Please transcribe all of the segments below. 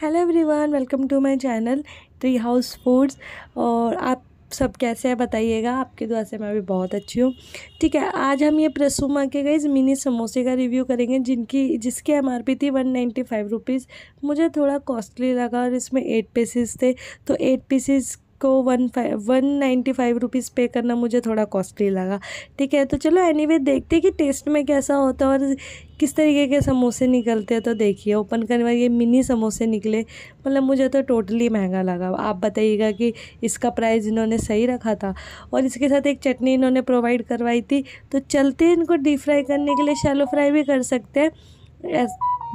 hello everyone welcome to my channel tree house foods और आप सब कैसे हैं बताइएगा आपके दुआ से मैं भी बहुत अच्छी हूँ ठीक है आज हम ये प्रसूमा के गए मिनी समोसे का रिव्यू करेंगे जिनकी जिसकी एम आर पी थी वन नाइन्टी फाइव रुपीज़ मुझे थोड़ा कॉस्टली लगा और इसमें एट पीसेस थे तो एट पीसेस को one five one ninety five rupees पे करना मुझे थोड़ा कॉस्टली लगा ठीक है तो चलो एनीवे देखते हैं कि टेस्ट में कैसा होता है और किस तरीके के समोसे निकलते हैं तो देखिए ओपन करने वाले ये मिनी समोसे निकले मतलब मुझे तो टोटली महंगा लगा आप बताइएगा कि इसका प्राइस इन्होंने सही रखा था और इसके साथ एक चटनी इन्होंने प्रोवाइड करवाई थी तो चलते इनको डीप फ्राई करने के लिए शैलो फ्राई भी कर सकते हैं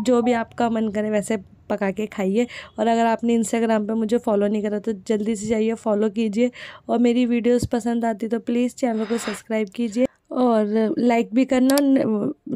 जो भी आपका मन करे वैसे पका के खाइए और अगर आपने इंस्टाग्राम पर मुझे फॉलो नहीं करा तो जल्दी से जाइए फॉलो कीजिए और मेरी वीडियोज़ पसंद आती तो प्लीज़ चैनल को सब्सक्राइब कीजिए और लाइक भी करना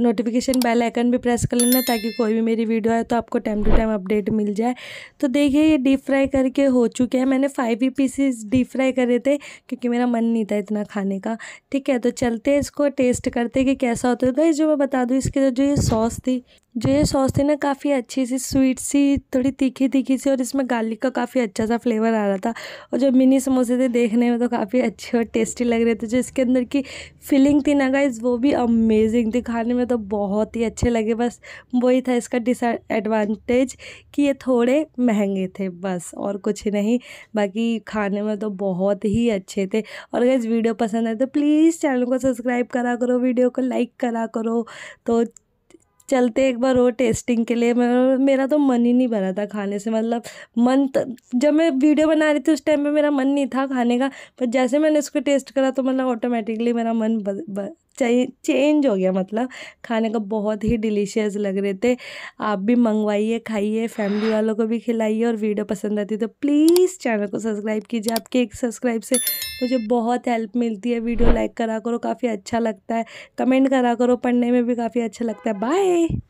नोटिफिकेशन बेल आइकन भी प्रेस कर लेना ताकि कोई भी मेरी वीडियो आए तो आपको टाइम टू टाइम अपडेट मिल जाए तो देखिए ये डीप फ्राई करके हो चुके हैं मैंने फाइव ही पीसीस डीप फ्राई करे थे क्योंकि मेरा मन नहीं था इतना खाने का ठीक है तो चलते हैं इसको टेस्ट करते कि कैसा होता है गाइस तो जो मैं बता दूँ इसके जो ये सॉस थी जो ये सॉस थी ना काफ़ी अच्छी सी स्वीट सी थोड़ी तीखी तीखी सी और इसमें गार्लिक का काफ़ी अच्छा सा फ्लेवर आ रहा था और जो मिनी समोसे थे देखने में तो काफ़ी अच्छे और टेस्टी लग रहे थे जो इसके अंदर की फीलिंग थी ना गाइज वो भी अमेजिंग थी खाने में तो बहुत ही अच्छे लगे बस वही था इसका डिसएडवांटेज कि ये थोड़े महंगे थे बस और कुछ नहीं बाकी खाने में तो बहुत ही अच्छे थे और अगर वीडियो पसंद आए तो प्लीज़ चैनल को सब्सक्राइब करा करो वीडियो को लाइक करा करो तो चलते एक बार और टेस्टिंग के लिए मैं मेरा तो मन ही नहीं भरा था खाने से मतलब मन त, जब मैं वीडियो बना रही थी उस टाइम पे मेरा मन नहीं था खाने का पर जैसे मैंने उसको टेस्ट करा तो मतलब ऑटोमेटिकली मेरा मन ब, ब, चेंज हो गया मतलब खाने का बहुत ही डिलीशियस लग रहे थे आप भी मंगवाइए खाइए फैमिली वालों को भी खिलाइए और वीडियो पसंद आती तो प्लीज़ चैनल को सब्सक्राइब कीजिए आपके एक सब्सक्राइब से मुझे बहुत हेल्प मिलती है वीडियो लाइक करा करो काफ़ी अच्छा लगता है कमेंट करा करो पढ़ने में भी काफ़ी अच्छा लगता है बाय